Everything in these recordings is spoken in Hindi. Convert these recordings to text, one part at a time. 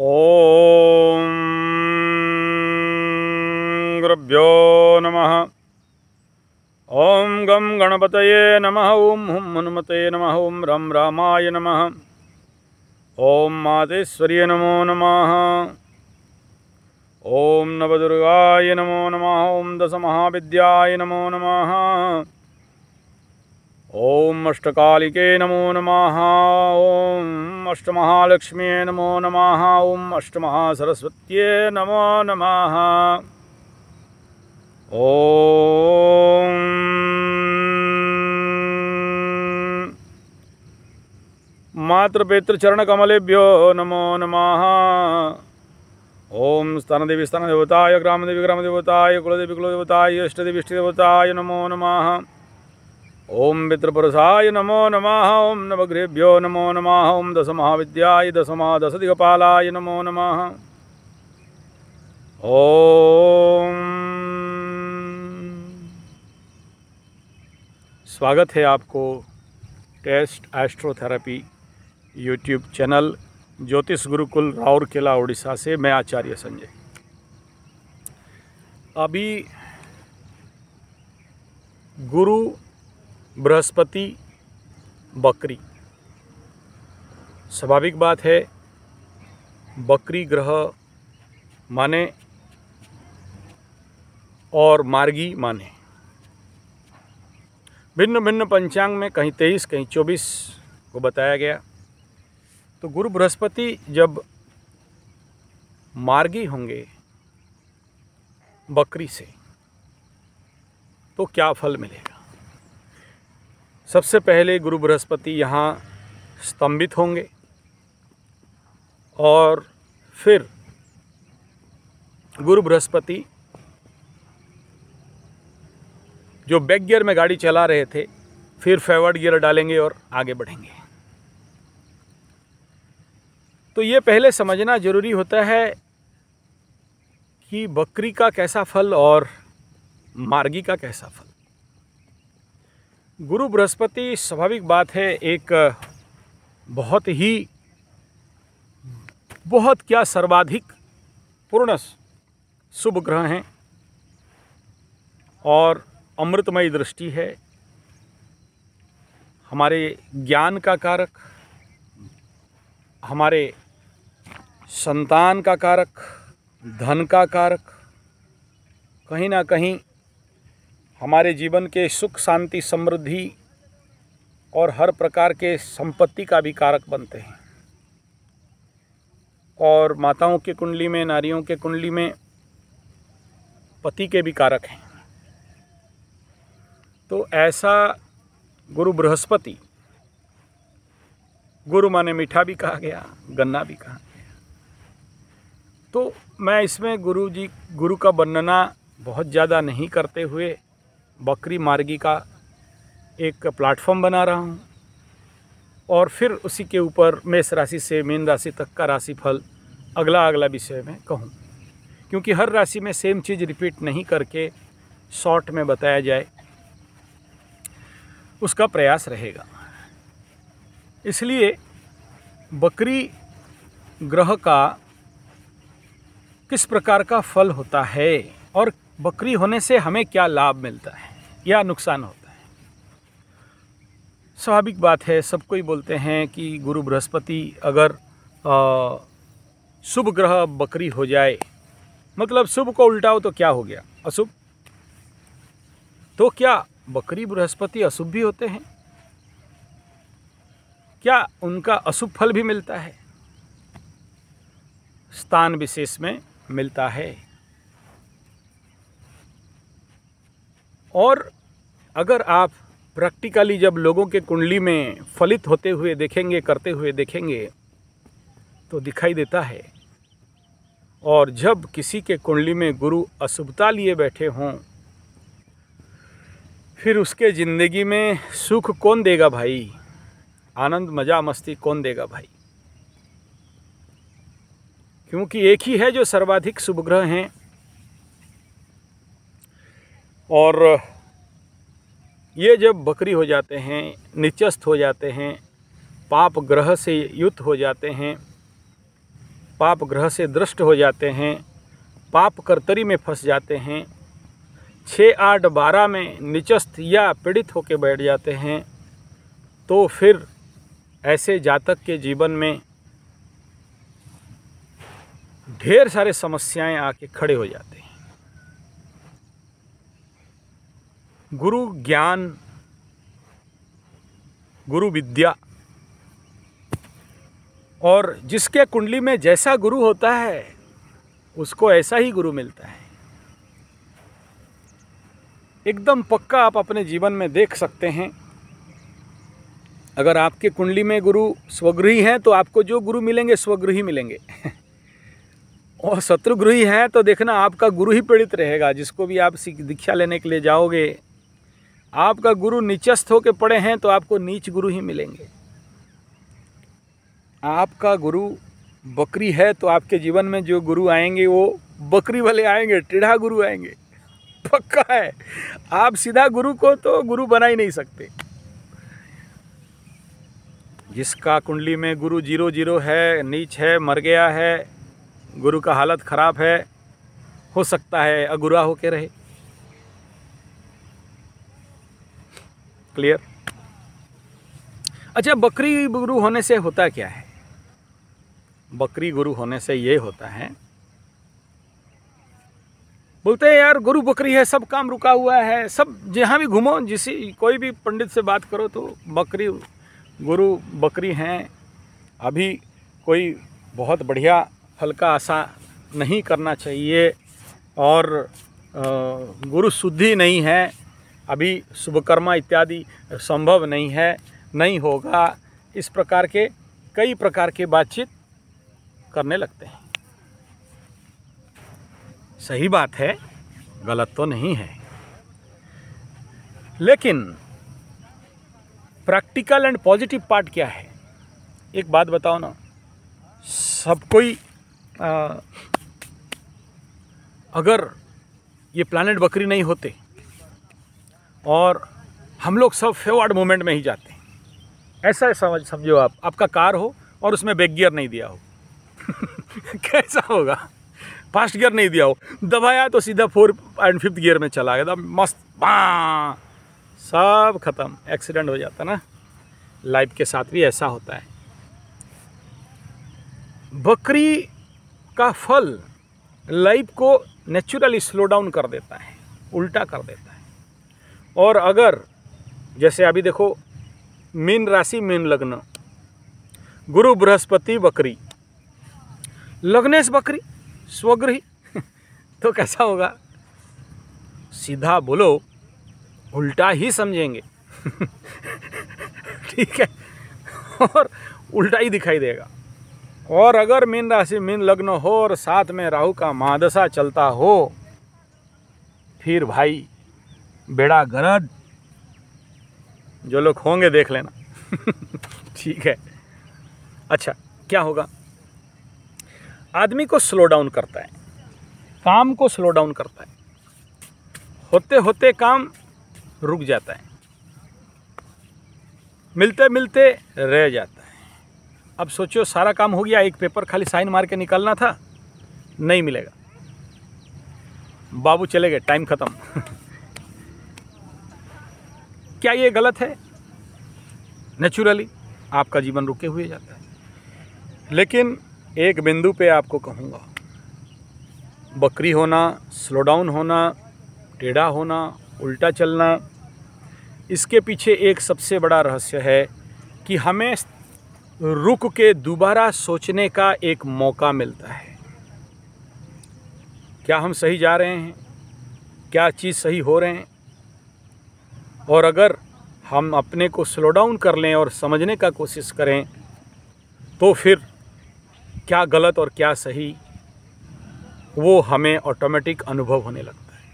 ॐ नम ओं ॐ गं गणपतये नम ॐ हुं हनुमते नम ओं रं रामाय नमः ॐ मातेश्वर्य नमो नम ओं नवदुर्गाय नमो नम ओं दस महाविद्याय नमो नमः ओम अष्टकालिके नमो नमः ॐ अष्टमहालक्ष्म्ये नमो नमः ॐ अष्टमहासरस्वत्ये नमो नमः ॐ मातृपितृचरणकमलेभ्यो नमो नमः ॐ स्तनदेवी स्तनदेवताय ग्रामदेवी ग्रामदेवताय कुलदेवी कुलदेवताय इष्टदेवी इष्टदेवताय नमो नमः ओम पितृपुरुषाय नमो नम ओं नवगृभ्यो नमो नम ओं महाविद्याय ओम महा दशमा दिगपालाय नमो नम ओ स्वागत है आपको टेस्ट एस्ट्रोथेरेपी यूट्यूब चैनल ज्योतिष गुरुकुल राउरकेला उड़ीसा से मैं आचार्य संजय अभी गुरु बृहस्पति बकरी स्वाभाविक बात है बकरी ग्रह माने और मार्गी माने भिन्न भिन्न पंचांग में कहीं तेईस कहीं चौबीस को बताया गया तो गुरु बृहस्पति जब मार्गी होंगे बकरी से तो क्या फल मिलेगा सबसे पहले गुरु बृहस्पति यहाँ स्तंभित होंगे और फिर गुरु बृहस्पति जो बैक गियर में गाड़ी चला रहे थे फिर फेवर्ड गियर डालेंगे और आगे बढ़ेंगे तो ये पहले समझना ज़रूरी होता है कि बकरी का कैसा फल और मार्गी का कैसा फल गुरु बृहस्पति स्वाभाविक बात है एक बहुत ही बहुत क्या सर्वाधिक पूर्ण शुभ ग्रह हैं और अमृतमय दृष्टि है हमारे ज्ञान का कारक हमारे संतान का कारक धन का कारक कहीं ना कहीं हमारे जीवन के सुख शांति समृद्धि और हर प्रकार के संपत्ति का भी कारक बनते हैं और माताओं के कुंडली में नारियों के कुंडली में पति के भी कारक हैं तो ऐसा गुरु बृहस्पति गुरु माने मीठा भी कहा गया गन्ना भी कहा गया तो मैं इसमें गुरु जी गुरु का वर्णना बहुत ज़्यादा नहीं करते हुए बकरी मार्गी का एक प्लेटफॉर्म बना रहा हूँ और फिर उसी के ऊपर मेष राशि से मीन राशि तक का राशिफल अगला अगला विषय में कहूँ क्योंकि हर राशि में सेम चीज़ रिपीट नहीं करके शॉर्ट में बताया जाए उसका प्रयास रहेगा इसलिए बकरी ग्रह का किस प्रकार का फल होता है और बकरी होने से हमें क्या लाभ मिलता है या नुकसान होता है स्वाभाविक बात है सब कोई बोलते हैं कि गुरु बृहस्पति अगर शुभ ग्रह बकरी हो जाए मतलब शुभ को उल्टाओ तो क्या हो गया अशुभ तो क्या बकरी बृहस्पति अशुभ भी होते हैं क्या उनका अशुभ फल भी मिलता है स्थान विशेष में मिलता है और अगर आप प्रैक्टिकली जब लोगों के कुंडली में फलित होते हुए देखेंगे करते हुए देखेंगे तो दिखाई देता है और जब किसी के कुंडली में गुरु अशुभता लिए बैठे हों फिर उसके ज़िंदगी में सुख कौन देगा भाई आनंद मज़ा मस्ती कौन देगा भाई क्योंकि एक ही है जो सर्वाधिक शुभ ग्रह हैं और ये जब बकरी हो जाते हैं निचस्त हो जाते हैं पाप ग्रह से युद्ध हो जाते हैं पाप ग्रह से दृष्ट हो जाते हैं पाप कर्तरी में फंस जाते हैं छः आठ बारह में निचस्त या पीड़ित होकर बैठ जाते हैं तो फिर ऐसे जातक के जीवन में ढेर सारे समस्याएं आके खड़े हो जाते हैं गुरु ज्ञान गुरु विद्या और जिसके कुंडली में जैसा गुरु होता है उसको ऐसा ही गुरु मिलता है एकदम पक्का आप अपने जीवन में देख सकते हैं अगर आपके कुंडली में गुरु स्वगृही हैं तो आपको जो गुरु मिलेंगे स्वगृही मिलेंगे और शत्रुगृही हैं तो देखना आपका गुरु ही पीड़ित रहेगा जिसको भी आप दीक्षा लेने के लिए जाओगे आपका गुरु नीचस्थ होकर पड़े हैं तो आपको नीच गुरु ही मिलेंगे आपका गुरु बकरी है तो आपके जीवन में जो गुरु आएंगे वो बकरी वाले आएंगे टेढ़ा गुरु आएंगे पक्का है आप सीधा गुरु को तो गुरु बना ही नहीं सकते जिसका कुंडली में गुरु जीरो जीरो है नीच है मर गया है गुरु का हालत ख़राब है हो सकता है अगुरा होके रहे क्लियर अच्छा बकरी गुरु होने से होता क्या है बकरी गुरु होने से ये होता है बोलते हैं यार गुरु बकरी है सब काम रुका हुआ है सब जहाँ भी घूमो जिस कोई भी पंडित से बात करो तो बकरी गुरु बकरी हैं अभी कोई बहुत बढ़िया हल्का आशा नहीं करना चाहिए और गुरु शुद्धि नहीं है अभी शुभकर्मा इत्यादि संभव नहीं है नहीं होगा इस प्रकार के कई प्रकार के बातचीत करने लगते हैं सही बात है गलत तो नहीं है लेकिन प्रैक्टिकल एंड पॉजिटिव पार्ट क्या है एक बात बताओ ना सब कोई आ, अगर ये प्लानट बकरी नहीं होते और हम लोग सब फेवर्ड मोमेंट में ही जाते हैं ऐसा समझ समझो आप आपका कार हो और उसमें बैक गियर नहीं दिया हो कैसा होगा फास्ट गियर नहीं दिया हो दबाया तो सीधा फोर एंड फिफ्थ गियर में चला गया मस्त बा सब खत्म एक्सीडेंट हो जाता ना लाइफ के साथ भी ऐसा होता है बकरी का फल लाइफ को नेचुरली स्लो डाउन कर देता है उल्टा कर देता है और अगर जैसे अभी देखो मीन राशि मीन लग्न गुरु बृहस्पति बकरी लग्नेश बकरी स्वग्रही तो कैसा होगा सीधा बोलो उल्टा ही समझेंगे ठीक है और उल्टा ही दिखाई देगा और अगर मीन राशि मीन लग्न हो और साथ में राहु का महादशा चलता हो फिर भाई बेड़ा गरज जो लोग होंगे देख लेना ठीक है अच्छा क्या होगा आदमी को स्लो डाउन करता है काम को स्लो डाउन करता है होते होते काम रुक जाता है मिलते मिलते रह जाता है अब सोचो सारा काम हो गया एक पेपर खाली साइन मार के निकालना था नहीं मिलेगा बाबू चले गए टाइम ख़त्म क्या ये गलत है नेचुरली आपका जीवन रुके हुए जाता है लेकिन एक बिंदु पे आपको कहूँगा बकरी होना स्लो डाउन होना टेढ़ा होना उल्टा चलना इसके पीछे एक सबसे बड़ा रहस्य है कि हमें रुक के दोबारा सोचने का एक मौका मिलता है क्या हम सही जा रहे हैं क्या चीज़ सही हो रहे हैं और अगर हम अपने को स्लो डाउन कर लें और समझने का कोशिश करें तो फिर क्या गलत और क्या सही वो हमें ऑटोमेटिक अनुभव होने लगता है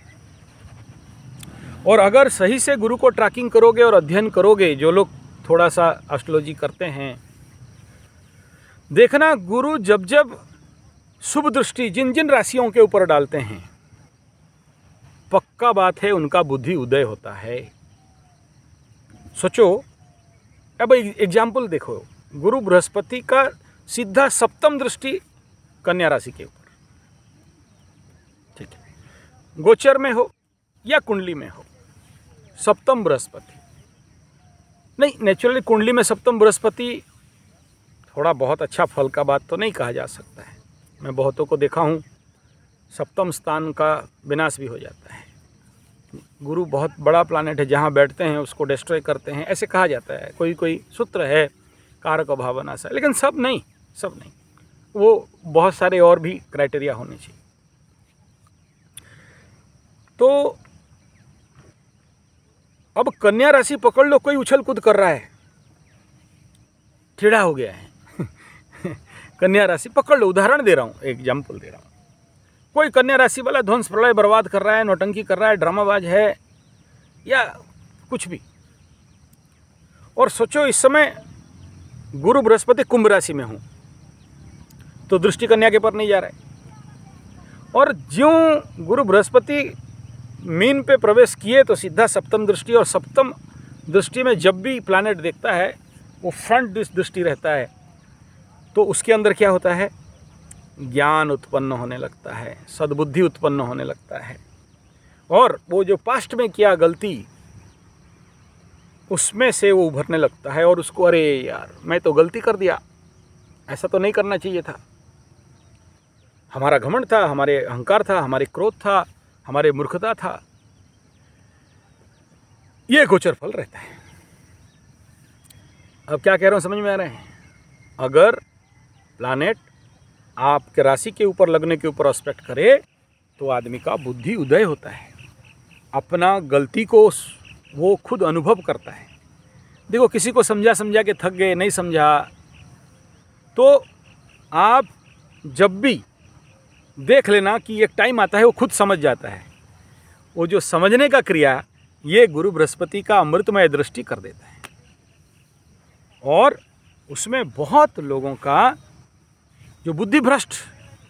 और अगर सही से गुरु को ट्रैकिंग करोगे और अध्ययन करोगे जो लोग थोड़ा सा एस्ट्रोलॉजी करते हैं देखना गुरु जब जब शुभ दृष्टि जिन जिन राशियों के ऊपर डालते हैं पक्का बात है उनका बुद्धि उदय होता है सोचो अब एग्जाम्पल देखो गुरु बृहस्पति का सीधा सप्तम दृष्टि कन्या राशि के ऊपर ठीक है गोचर में हो या कुंडली में हो सप्तम बृहस्पति नहीं नेचुरली कुंडली में सप्तम बृहस्पति थोड़ा बहुत अच्छा फल का बात तो नहीं कहा जा सकता है मैं बहुतों को देखा हूँ सप्तम स्थान का विनाश भी हो जाता है गुरु बहुत बड़ा प्लानट है जहाँ बैठते हैं उसको डिस्ट्रॉय करते हैं ऐसे कहा जाता है कोई कोई सूत्र है कारक भावना सा लेकिन सब नहीं सब नहीं वो बहुत सारे और भी क्राइटेरिया होने चाहिए तो अब कन्या राशि पकड़ लो कोई उछल कूद कर रहा है ठेढ़ा हो गया है कन्या राशि पकड़ लो उदाहरण दे रहा हूँ एग्जाम्पल दे रहा हूँ कोई कन्या राशि वाला ध्वंस प्रलय बर्बाद कर रहा है नोटंकी कर रहा है ड्रामाबाज है या कुछ भी और सोचो इस समय गुरु बृहस्पति कुंभ राशि में हूँ तो दृष्टि कन्या के पर नहीं जा रहा है और ज्यों गुरु बृहस्पति मीन पे प्रवेश किए तो सीधा सप्तम दृष्टि और सप्तम दृष्टि में जब भी प्लानट देखता है वो फ्रंट दृष्टि रहता है तो उसके अंदर क्या होता है ज्ञान उत्पन्न होने लगता है सद्बुद्धि उत्पन्न होने लगता है और वो जो पास्ट में किया गलती उसमें से वो उभरने लगता है और उसको अरे यार मैं तो गलती कर दिया ऐसा तो नहीं करना चाहिए था हमारा घमंड था हमारे अहंकार था हमारे क्रोध था हमारे मूर्खता था ये गोचर फल रहता है अब क्या कह रहा हूँ समझ में आ रहे हैं अगर प्लानट आपके राशि के ऊपर लगने के ऊपर एस्पेक्ट करे तो आदमी का बुद्धि उदय होता है अपना गलती को वो खुद अनुभव करता है देखो किसी को समझा समझा के थक गए नहीं समझा तो आप जब भी देख लेना कि एक टाइम आता है वो खुद समझ जाता है वो जो समझने का क्रिया ये गुरु बृहस्पति का अमृतमय दृष्टि कर देता है और उसमें बहुत लोगों का जो बुद्धि भ्रष्ट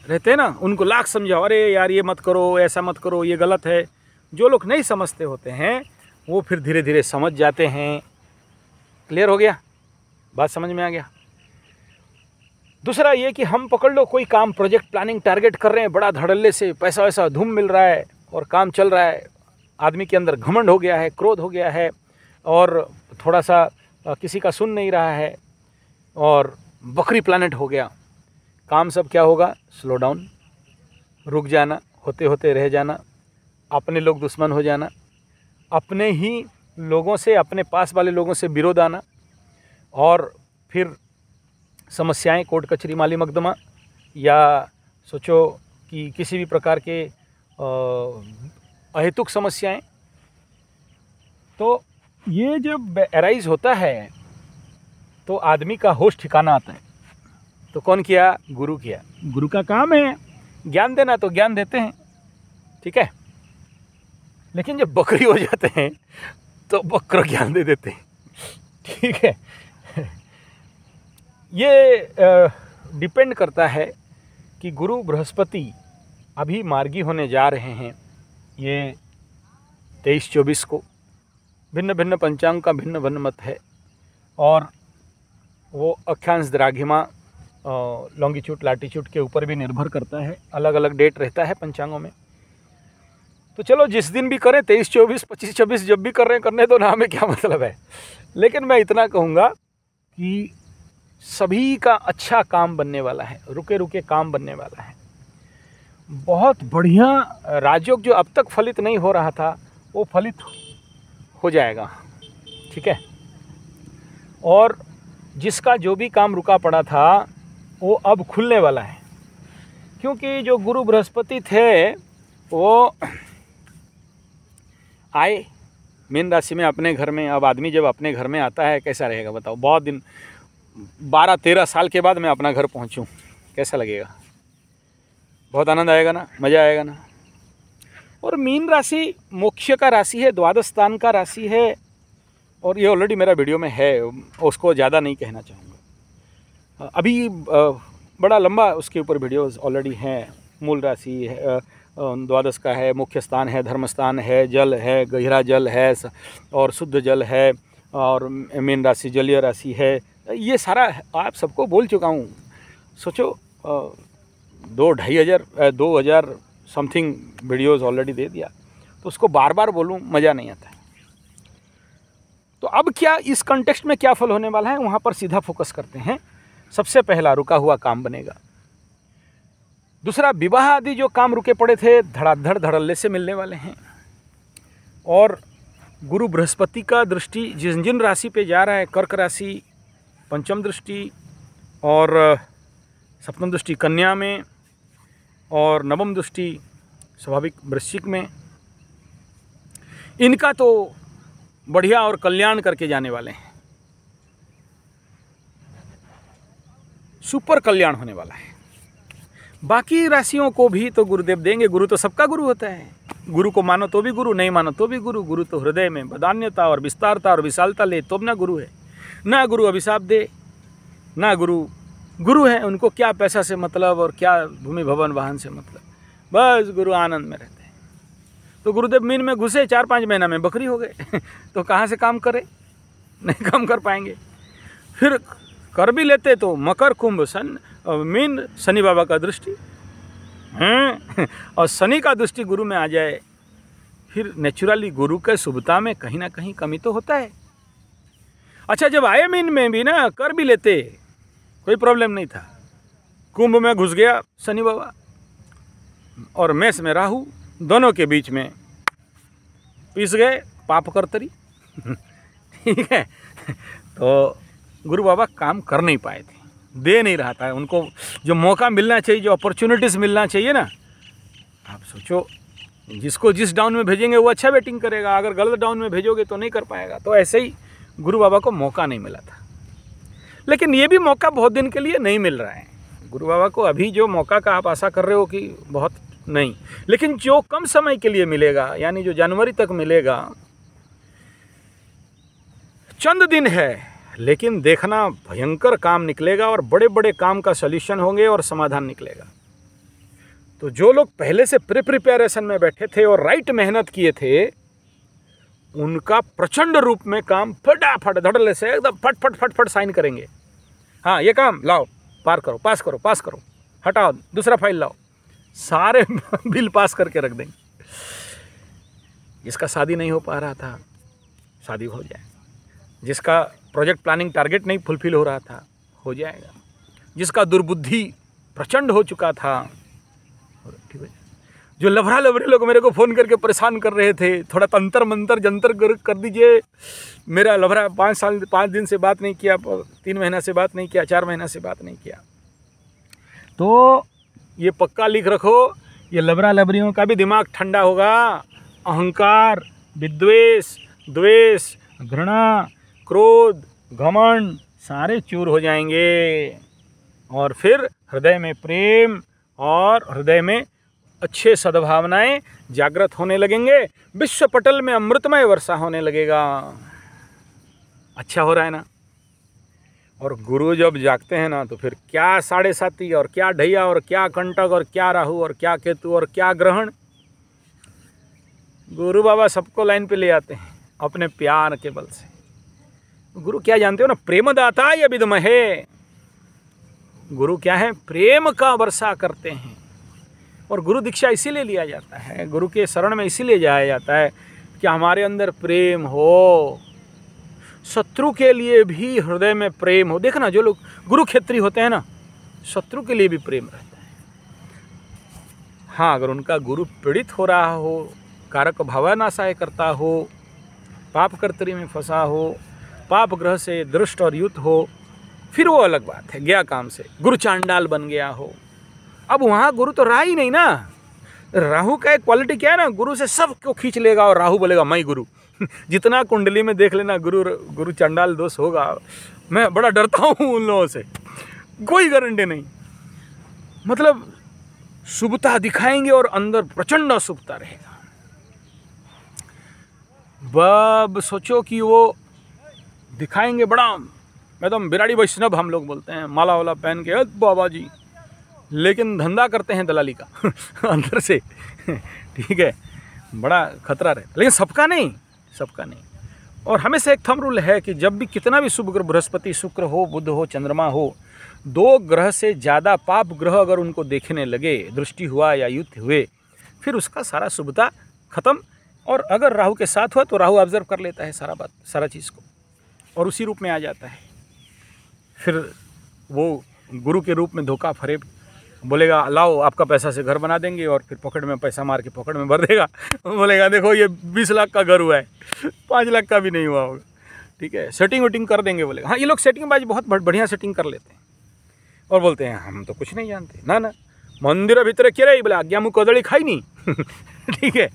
रहते हैं ना उनको लाख समझाओ अरे यार ये मत करो ऐसा मत करो ये गलत है जो लोग नहीं समझते होते हैं वो फिर धीरे धीरे समझ जाते हैं क्लियर हो गया बात समझ में आ गया दूसरा ये कि हम पकड़ लो कोई काम प्रोजेक्ट प्लानिंग टारगेट कर रहे हैं बड़ा धड़ल्ले से पैसा वैसा धूम मिल रहा है और काम चल रहा है आदमी के अंदर घमंड हो गया है क्रोध हो गया है और थोड़ा सा किसी का सुन नहीं रहा है और बकरी प्लानट हो गया काम सब क्या होगा स्लो डाउन रुक जाना होते होते रह जाना अपने लोग दुश्मन हो जाना अपने ही लोगों से अपने पास वाले लोगों से विरोध आना और फिर समस्याएं कोर्ट कचहरी माली मकदमा या सोचो कि किसी भी प्रकार के अहेतुक समस्याएं तो ये जब एराइज होता है तो आदमी का होश ठिकाना आता है तो कौन किया गुरु किया गुरु का काम है ज्ञान देना तो ज्ञान देते हैं ठीक है लेकिन जब बकरी हो जाते हैं तो बकरो ज्ञान दे देते हैं ठीक है ये डिपेंड करता है कि गुरु बृहस्पति अभी मार्गी होने जा रहे हैं ये तेईस चौबीस को भिन्न भिन्न पंचांग का भिन्न भिन्न मत है और वो अख्यांश द्राघिमा लॉन्गिट्यूड लाटीच्यूट के ऊपर भी निर्भर करता है अलग अलग डेट रहता है पंचांगों में तो चलो जिस दिन भी करें तेईस चौबीस पच्चीस छब्बीस जब भी कर रहे हैं करने तो ना हमें क्या मतलब है लेकिन मैं इतना कहूँगा कि सभी का अच्छा काम बनने वाला है रुके रुके काम बनने वाला है बहुत बढ़िया राजयोग जो अब तक फलित नहीं हो रहा था वो फलित हो जाएगा ठीक है और जिसका जो भी काम रुका पड़ा था वो अब खुलने वाला है क्योंकि जो गुरु बृहस्पति थे वो आए मीन राशि में अपने घर में अब आदमी जब अपने घर में आता है कैसा रहेगा बताओ बहुत दिन बारह तेरह साल के बाद मैं अपना घर पहुंचूं कैसा लगेगा बहुत आनंद आएगा ना मज़ा आएगा ना और मीन राशि मोक्ष का राशि है द्वादश स्थान का राशि है और ये ऑलरेडी मेरा वीडियो में है उसको ज़्यादा नहीं कहना चाहूँगा अभी बड़ा लंबा उसके ऊपर वीडियोस ऑलरेडी हैं मूल राशि है, द्वादश का है मुख्य स्थान है धर्मस्थान है जल है गहरा जल है और शुद्ध जल है और मेन राशि जलीय राशि है ये सारा आप सबको बोल चुका हूँ सोचो दो ढाई हज़ार दो हज़ार समथिंग वीडियोस ऑलरेडी दे दिया तो उसको बार बार बोलूँ मज़ा नहीं आता तो अब क्या इस कंटेक्स्ट में क्या फल होने वाला है वहाँ पर सीधा फोकस करते हैं सबसे पहला रुका हुआ काम बनेगा दूसरा विवाह आदि जो काम रुके पड़े थे धड़ाधड़ धड़ल्ले से मिलने वाले हैं और गुरु बृहस्पति का दृष्टि जिन जिन राशि पे जा रहा है कर्क राशि पंचम दृष्टि और सप्तम दृष्टि कन्या में और नवम दृष्टि स्वाभाविक वृश्चिक में इनका तो बढ़िया और कल्याण करके जाने वाले हैं सुपर कल्याण होने वाला है बाकी राशियों को भी तो गुरुदेव देंगे गुरु तो सबका गुरु होता है गुरु को मानो तो भी गुरु नहीं मानो तो भी गुरु गुरु तो हृदय में बदान्यता और विस्तारता और विशालता ले तो ना गुरु है ना गुरु अभिशाप दे ना गुरु गुरु हैं उनको क्या पैसा से मतलब और क्या भूमि भवन वाहन से मतलब बस गुरु आनंद में रहते हैं तो गुरुदेव मीन में घुसे चार पाँच महीना में बकरी हो गए तो कहाँ से काम करे नहीं काम कर पाएंगे फिर कर भी लेते तो मकर कुंभ सन मीन शनि बाबा का दृष्टि हम्म, और शनि का दृष्टि गुरु में आ जाए फिर नेचुरली गुरु के शुभता में कहीं ना कहीं कमी तो होता है अच्छा जब आए मीन में भी ना कर भी लेते कोई प्रॉब्लम नहीं था कुंभ में घुस गया शनि बाबा और मेष में राहु दोनों के बीच में पिस गए पाप करतरी ठीक है तो गुरु बाबा काम कर नहीं पाए थे दे नहीं रहा था उनको जो मौका मिलना चाहिए जो अपॉर्चुनिटीज़ मिलना चाहिए ना आप सोचो जिसको जिस डाउन में भेजेंगे वो अच्छा बैटिंग करेगा अगर गलत डाउन में भेजोगे तो नहीं कर पाएगा तो ऐसे ही गुरु बाबा को मौका नहीं मिला था लेकिन ये भी मौका बहुत दिन के लिए नहीं मिल रहा है गुरु बाबा को अभी जो मौका का आप आशा कर रहे हो कि बहुत नहीं लेकिन जो कम समय के लिए मिलेगा यानी जो जनवरी तक मिलेगा चंद दिन है लेकिन देखना भयंकर काम निकलेगा और बड़े बड़े काम का सोल्यूशन होंगे और समाधान निकलेगा तो जो लोग पहले से प्रिप्रिपेरेशन प्रिपेरेशन में बैठे थे और राइट मेहनत किए थे उनका प्रचंड रूप में काम फटाफट धड़ले से एकदम फट फट फट फट साइन करेंगे हाँ ये काम लाओ पार करो पास करो पास करो हटाओ दूसरा फाइल लाओ सारे बिल पास करके रख देंगे जिसका शादी नहीं हो पा रहा था शादी हो जाए जिसका प्रोजेक्ट प्लानिंग टारगेट नहीं फुलफिल हो रहा था हो जाएगा जिसका दुर्बुद्धि प्रचंड हो चुका था ठीक है जो लभरा लभरे लोग मेरे को फ़ोन करके परेशान कर रहे थे थोड़ा तंतर मंतर जंतर कर कर दीजिए मेरा लभरा पाँच साल पाँच दिन से बात नहीं किया तीन महीना से बात नहीं किया चार महीना से बात नहीं किया तो ये पक्का लिख रखो ये लबरा लबरियों का भी दिमाग ठंडा होगा अहंकार विद्वेष द्वेष घृणा क्रोध घमंड सारे चूर हो जाएंगे और फिर हृदय में प्रेम और हृदय में अच्छे सद्भावनाएं जागृत होने लगेंगे विश्व पटल में अमृतमय वर्षा होने लगेगा अच्छा हो रहा है ना और गुरु जब जागते हैं ना तो फिर क्या साढ़े साथी और क्या ढैया और क्या कंटक और क्या राहु और क्या केतु और क्या ग्रहण गुरु बाबा सबको लाइन पे ले आते हैं अपने प्यार के बल से गुरु क्या जानते हो ना प्रेमदाता ये विदमहे गुरु क्या है प्रेम का वर्षा करते हैं और गुरु दीक्षा इसीलिए लिया जाता है गुरु के शरण में इसीलिए जाया जाता है कि हमारे अंदर प्रेम हो शत्रु के लिए भी हृदय में प्रेम हो देखना जो लोग गुरु क्षेत्री होते हैं ना शत्रु के लिए भी प्रेम रहता है हाँ अगर उनका गुरु पीड़ित हो रहा हो कारक भावनाशाय करता हो पाप कर्तरी में फंसा हो पाप ग्रह से दृष्ट और युद्ध हो फिर वो अलग बात है गया काम से गुरु चांडाल बन गया हो अब वहाँ गुरु तो रहा ही नहीं ना राहु का एक क्वालिटी क्या है ना गुरु से सब को खींच लेगा और राहु बोलेगा मैं गुरु जितना कुंडली में देख लेना गुरु गुरु चंडाल दोष होगा मैं बड़ा डरता हूँ उन लोगों से कोई गारंटी नहीं मतलब शुभता दिखाएंगे और अंदर प्रचंड अशुभता रहेगा बब सोचो कि वो दिखाएंगे बड़ा एकदम तो बिराड़ी वैष्णव हम लोग बोलते हैं माला वाला पहन के बाबा जी लेकिन धंधा करते हैं दलाली का अंदर से ठीक है बड़ा खतरा रहता लेकिन सबका नहीं सबका नहीं और हमेशा एक थम रूल है कि जब भी कितना भी शुभ ग्रह बृहस्पति शुक्र हो बुध हो चंद्रमा हो दो ग्रह से ज़्यादा पाप ग्रह अगर उनको देखने लगे दृष्टि हुआ या युद्ध हुए फिर उसका सारा शुभता खत्म और अगर राहु के साथ हुआ तो राहु ऑब्जर्व कर लेता है सारा बात सारा चीज़ को और उसी रूप में आ जाता है फिर वो गुरु के रूप में धोखा फरेब बोलेगा लाओ आपका पैसा से घर बना देंगे और फिर पॉकेट में पैसा मार के पॉकेट में भर देगा बोलेगा देखो ये बीस लाख का घर हुआ है पाँच लाख का भी नहीं हुआ होगा ठीक है सेटिंग वेटिंग कर देंगे बोलेगा हाँ ये लोग सेटिंग बाजी बहुत बढ़िया सेटिंग कर लेते हैं और बोलते हैं हम तो कुछ नहीं जानते ना ना मंदिर भीतर के रही बोले आज्ञा मुँह कदड़ी खाई नहीं ठीक है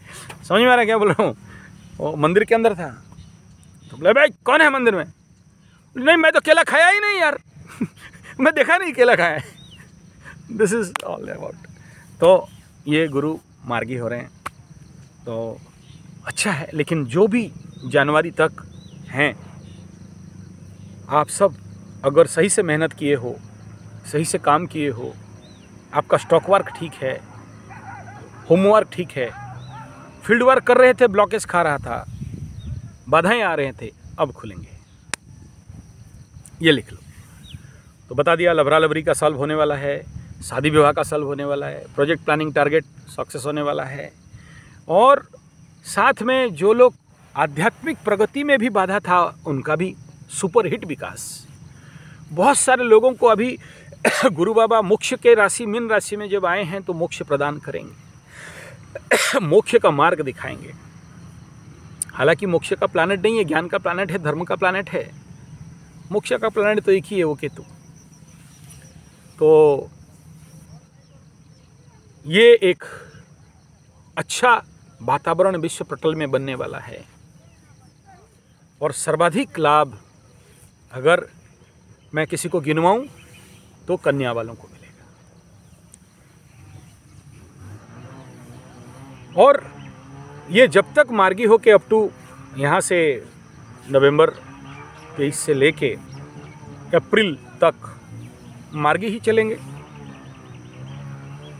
समझ में आ रहा क्या बोल रहा हूँ मंदिर के अंदर था बोले भाई कौन है मंदिर में नहीं मैं तो केला खाया ही नहीं यार मैं देखा नहीं केला खाया है दिस इज़ ऑल अबाउट तो ये गुरु मार्गी हो रहे हैं तो अच्छा है लेकिन जो भी जनवरी तक हैं आप सब अगर सही से मेहनत किए हो सही से काम किए हो आपका स्टॉक वर्क ठीक है होमवर्क ठीक है फील्ड वर्क कर रहे थे ब्लॉकेज खा रहा था बाधाएं आ रहे थे अब खुलेंगे ये लिख लो तो बता दिया लबरा लबरी का सॉल्व होने वाला है शादी विवाह का सॉल्व होने वाला है प्रोजेक्ट प्लानिंग टारगेट सक्सेस होने वाला है और साथ में जो लोग आध्यात्मिक प्रगति में भी बाधा था उनका भी सुपरहिट विकास बहुत सारे लोगों को अभी गुरु बाबा मोक्ष के राशि मीन राशि में जब आए हैं तो मोक्ष प्रदान करेंगे मोक्ष का मार्ग दिखाएंगे हालांकि मोक्ष का प्लानट नहीं है ज्ञान का प्लानट है धर्म का प्लानट है मोक्ष का प्लानट तो एक ही है वो केतु तो ये एक अच्छा वातावरण विश्व पटल में बनने वाला है और सर्वाधिक लाभ अगर मैं किसी को गिनवाऊं तो कन्या वालों को मिलेगा और ये जब तक मार्गी हो के अप टू यहाँ से नवंबर तेईस से लेके अप्रैल तक मार्गी ही चलेंगे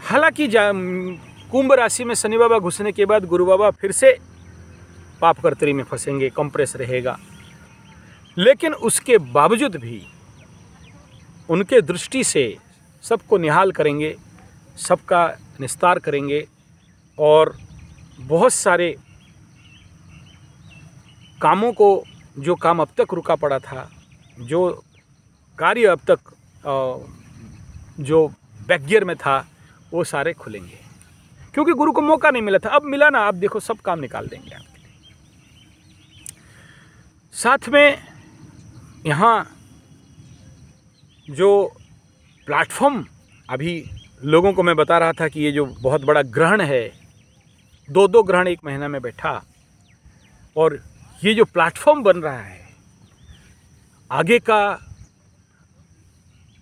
हालांकि कुंभ राशि में शनि बाबा घुसने के बाद गुरु बाबा फिर से पाप कर्तरी में फंसेंगे कंप्रेस रहेगा लेकिन उसके बावजूद भी उनके दृष्टि से सबको निहाल करेंगे सबका निस्तार करेंगे और बहुत सारे कामों को जो काम अब तक रुका पड़ा था जो कार्य अब तक जो बैकगियर में था वो सारे खुलेंगे क्योंकि गुरु को मौका नहीं मिला था अब मिला ना आप देखो सब काम निकाल देंगे आपके लिए साथ में यहाँ जो प्लेटफॉर्म अभी लोगों को मैं बता रहा था कि ये जो बहुत बड़ा ग्रहण है दो दो ग्रहण एक महीना में बैठा और ये जो प्लेटफॉर्म बन रहा है आगे का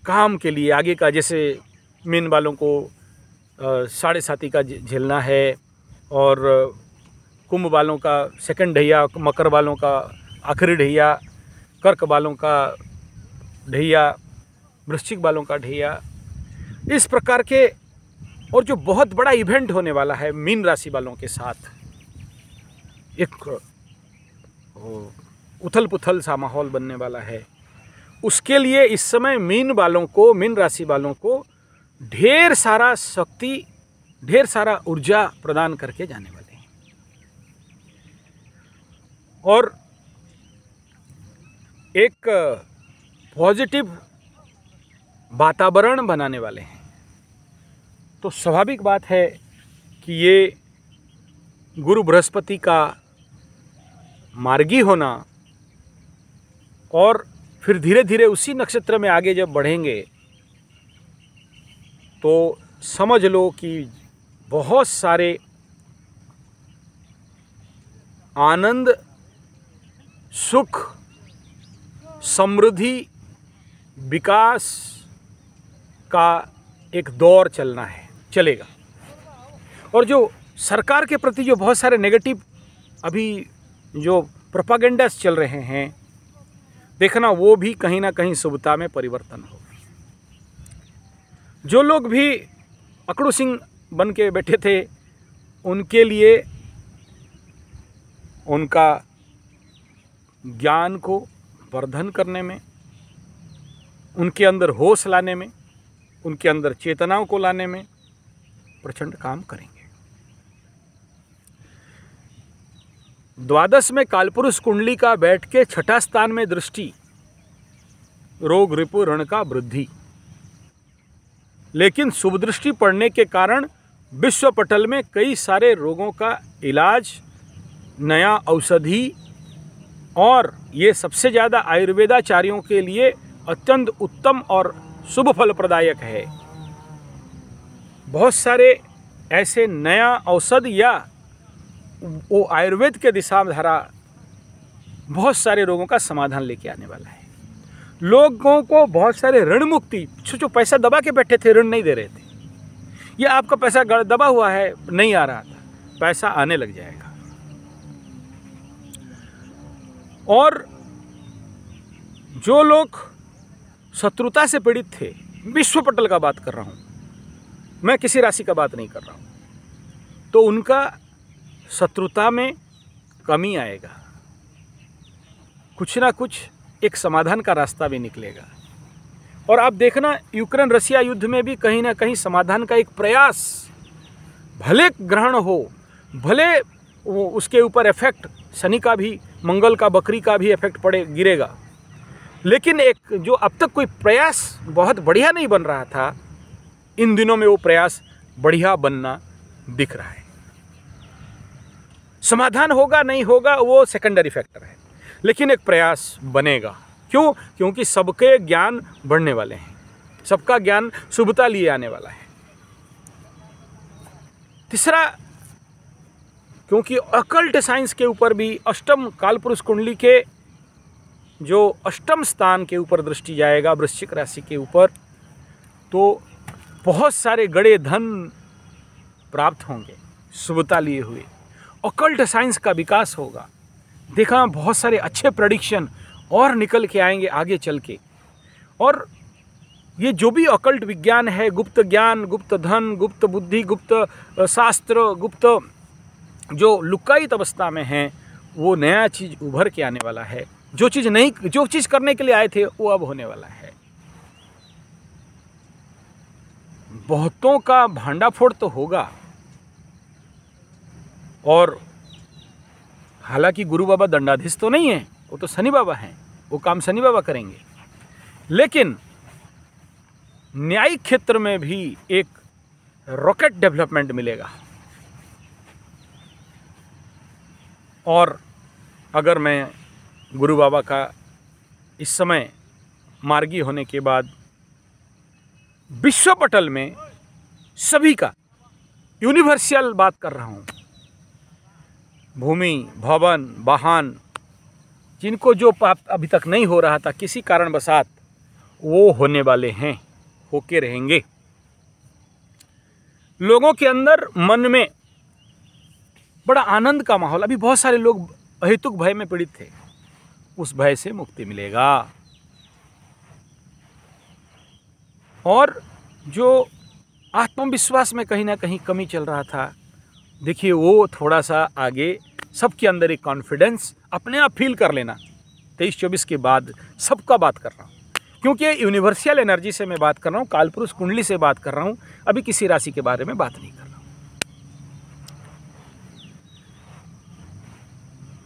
काम के लिए आगे का जैसे मीन वालों को साढ़े साथी का झेलना है और कुंभ वालों का सेकंड ढैया मकर वालों का आखिरी ढैया कर्क वालों का ढैया वृश्चिक वालों का ढैया इस प्रकार के और जो बहुत बड़ा इवेंट होने वाला है मीन राशि वालों के साथ एक उथल पुथल सा माहौल बनने वाला है उसके लिए इस समय मीन वालों को मीन राशि वालों को ढेर सारा शक्ति ढेर सारा ऊर्जा प्रदान करके जाने वाले हैं और एक पॉजिटिव वातावरण बनाने वाले हैं तो स्वाभाविक बात है कि ये गुरु बृहस्पति का मार्गी होना और फिर धीरे धीरे उसी नक्षत्र में आगे जब बढ़ेंगे तो समझ लो कि बहुत सारे आनंद सुख समृद्धि विकास का एक दौर चलना है चलेगा और जो सरकार के प्रति जो बहुत सारे नेगेटिव अभी जो प्रोपागेंडास चल रहे हैं देखना वो भी कहीं ना कहीं शुभता में परिवर्तन हो जो लोग भी अकड़ू सिंह बन के बैठे थे उनके लिए उनका ज्ञान को वर्धन करने में उनके अंदर होश लाने में उनके अंदर चेतनाओं को लाने में प्रचंड काम करेंगे द्वादश में कालपुरुष कुंडली का बैठ के छठा स्थान में दृष्टि रोग रिपु रण का वृद्धि लेकिन शुभ दृष्टि पड़ने के कारण विश्व पटल में कई सारे रोगों का इलाज नया औषधि और ये सबसे ज़्यादा आयुर्वेदाचार्यों के लिए अत्यंत उत्तम और शुभ फल प्रदायक है बहुत सारे ऐसे नया औषध या वो आयुर्वेद के दिशा धारा बहुत सारे रोगों का समाधान लेके आने वाला है लोगों को बहुत सारे ऋण मुक्ति जो पैसा दबा के बैठे थे ऋण नहीं दे रहे थे या आपका पैसा दबा हुआ है नहीं आ रहा था पैसा आने लग जाएगा और जो लोग शत्रुता से पीड़ित थे विश्व पटल का बात कर रहा हूँ मैं किसी राशि का बात नहीं कर रहा हूँ तो उनका शत्रुता में कमी आएगा कुछ ना कुछ एक समाधान का रास्ता भी निकलेगा और आप देखना यूक्रेन रसिया युद्ध में भी कहीं ना कहीं समाधान का एक प्रयास भले ग्रहण हो भले वो उसके ऊपर इफेक्ट शनि का भी मंगल का बकरी का भी इफेक्ट पड़े गिरेगा लेकिन एक जो अब तक कोई प्रयास बहुत बढ़िया नहीं बन रहा था इन दिनों में वो प्रयास बढ़िया बनना दिख रहा है समाधान होगा नहीं होगा वो सेकेंडरी फैक्टर है लेकिन एक प्रयास बनेगा क्यों क्योंकि सबके ज्ञान बढ़ने वाले हैं सबका ज्ञान शुभता लिए आने वाला है तीसरा क्योंकि अकल्ट साइंस के ऊपर भी अष्टम कालपुरुष कुंडली के जो अष्टम स्थान के ऊपर दृष्टि जाएगा वृश्चिक राशि के ऊपर तो बहुत सारे गड़े धन प्राप्त होंगे शुभता लिए हुए ओकल्ट साइंस का विकास होगा देखा बहुत सारे अच्छे प्रडिक्शन और निकल के आएंगे आगे चल के और ये जो भी अकल्ट विज्ञान है गुप्त ज्ञान गुप्त धन गुप्त बुद्धि गुप्त शास्त्र गुप्त जो लुक्कायित अवस्था में है वो नया चीज़ उभर के आने वाला है जो चीज़ नहीं जो चीज़ करने के लिए आए थे वो अब होने वाला है बहुतों का भांडाफोड़ तो होगा और हालांकि गुरु बाबा दंडाधीश तो नहीं है वो तो शनि बाबा हैं वो काम शनि बाबा करेंगे लेकिन न्यायिक क्षेत्र में भी एक रॉकेट डेवलपमेंट मिलेगा और अगर मैं गुरु बाबा का इस समय मार्गी होने के बाद विश्व पटल में सभी का यूनिवर्सल बात कर रहा हूँ भूमि भवन वाहन जिनको जो प्राप्त अभी तक नहीं हो रहा था किसी कारण बसात वो होने वाले हैं होके रहेंगे लोगों के अंदर मन में बड़ा आनंद का माहौल अभी बहुत सारे लोग अहितुक भय में पीड़ित थे उस भय से मुक्ति मिलेगा और जो आत्मविश्वास में कहीं ना कहीं कमी चल रहा था देखिए वो थोड़ा सा आगे सबके अंदर एक कॉन्फिडेंस अपने आप फील कर लेना तेईस चौबीस के बाद सबका बात कर रहा हूँ क्योंकि यूनिवर्सल एनर्जी से मैं बात कर रहा हूँ कालपुरुष कुंडली से बात कर रहा हूँ अभी किसी राशि के बारे में बात नहीं कर रहा हूँ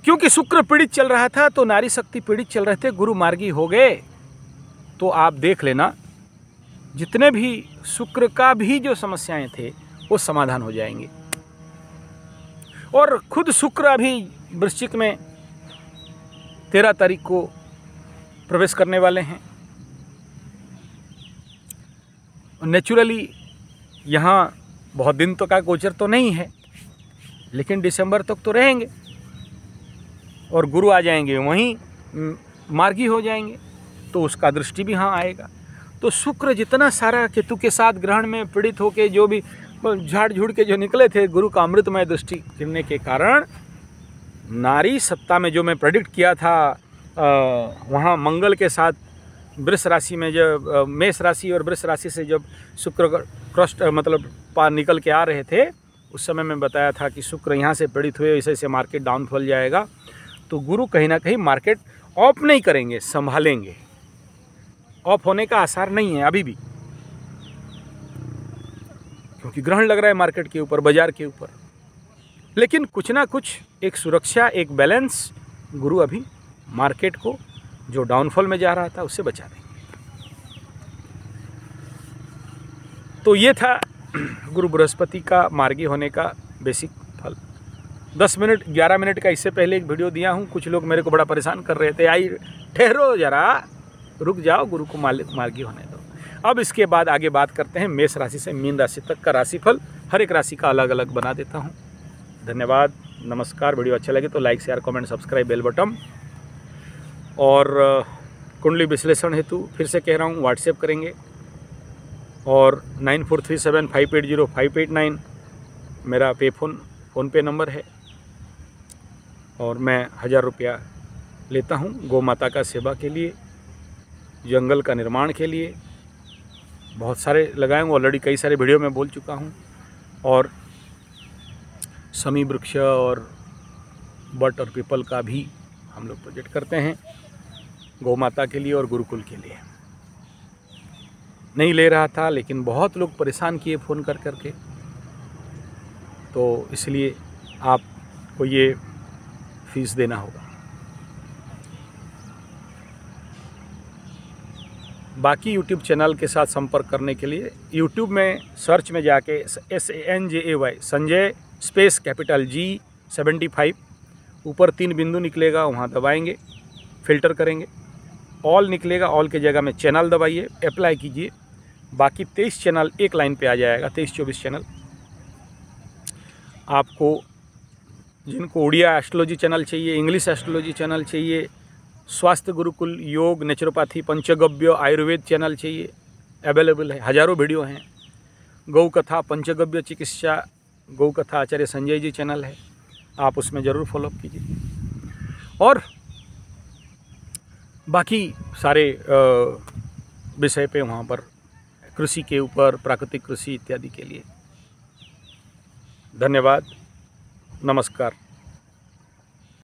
क्योंकि शुक्र पीड़ित चल रहा था तो नारी शक्ति पीड़ित चल रहे थे गुरु मार्गी हो गए तो आप देख लेना जितने भी शुक्र का भी जो समस्याएं थे वो समाधान हो जाएंगे और खुद शुक्र अभी वृश्चिक में तेरह तारीख को प्रवेश करने वाले हैं नेचुरली यहाँ बहुत दिन तो का गोचर तो नहीं है लेकिन दिसंबर तक तो रहेंगे और गुरु आ जाएंगे वहीं मार्गी हो जाएंगे तो उसका दृष्टि भी यहाँ आएगा तो शुक्र जितना सारा केतु के साथ ग्रहण में पीड़ित होके जो भी झाड़ झूड़ के जो निकले थे गुरु का अमृतमय दृष्टि गिरने के कारण नारी सप्ताह में जो मैं प्रडिक्ट किया था वहाँ मंगल के साथ वृष राशि में जब मेष राशि और वृष राशि से जब शुक्र क्रस्ट मतलब पार निकल के आ रहे थे उस समय मैं बताया था कि शुक्र यहाँ से पीड़ित हुए इसे से मार्केट डाउनफॉल जाएगा तो गुरु कहीं ना कहीं मार्केट ऑफ नहीं करेंगे संभालेंगे ऑफ होने का आसार नहीं है अभी भी क्योंकि ग्रहण लग रहा है मार्केट के ऊपर बाजार के ऊपर लेकिन कुछ ना कुछ एक सुरक्षा एक बैलेंस गुरु अभी मार्केट को जो डाउनफॉल में जा रहा था उससे बचा देंगे तो ये था गुरु बृहस्पति का मार्गी होने का बेसिक फल दस मिनट ग्यारह मिनट का इससे पहले एक वीडियो दिया हूँ कुछ लोग मेरे को बड़ा परेशान कर रहे थे आई ठहरो जरा रुक जाओ गुरु को मालिक मार्गी होने दो अब इसके बाद आगे बात करते हैं मेष राशि से मीन राशि तक का राशिफल हर एक राशि का अलग अलग बना देता हूँ धन्यवाद नमस्कार वीडियो अच्छा लगे तो like share comment subscribe bell button और कुंडली विश्लेषण हेतु फिर से कह रहा हूँ व्हाट्सएप करेंगे और nine four three seven five eight zero five eight nine मेरा पे फोन फ़ोनपे नंबर है और मैं हज़ार रुपया लेता हूँ गौ माता का सेवा के लिए जंगल का निर्माण के लिए बहुत सारे लगाए हूँ ऑलरेडी कई सारे वीडियो में बोल चुका हूँ और समी वृक्ष और बट और पीपल का भी हम लोग प्रोजेक्ट करते हैं गौ माता के लिए और गुरुकुल के लिए नहीं ले रहा था लेकिन बहुत लोग परेशान किए फ़ोन कर कर के तो इसलिए आपको ये फीस देना होगा बाकी यूट्यूब चैनल के साथ संपर्क करने के लिए यूट्यूब में सर्च में जाके S A N J A Y Sanjay space capital G seventy five ऊपर तीन बिंदु निकलेगा वहाँ दबाएंगे फिल्टर करेंगे ऑल निकलेगा ऑल के जगह में चैनल दबाइए अप्लाई कीजिए बाकी तेईस चैनल एक लाइन पे आ जाएगा तेईस चौबीस चैनल आपको जिनको उड़िया एस्ट्रोलॉजी चैनल चाहिए इंग्लिश एस्ट्रोलॉजी चैनल चाहिए स्वास्थ्य गुरुकुल योग नेचुरोपैथी पंचगव्य आयुर्वेद चैनल चाहिए अवेलेबल है हज़ारों वीडियो हैं गौ कथा पंचगव्य चिकित्सा गौ कथा आचार्य संजय जी चैनल है आप उसमें ज़रूर फॉलोअप कीजिए और बाकी सारे विषय पे वहाँ पर कृषि के ऊपर प्राकृतिक कृषि इत्यादि के लिए धन्यवाद नमस्कार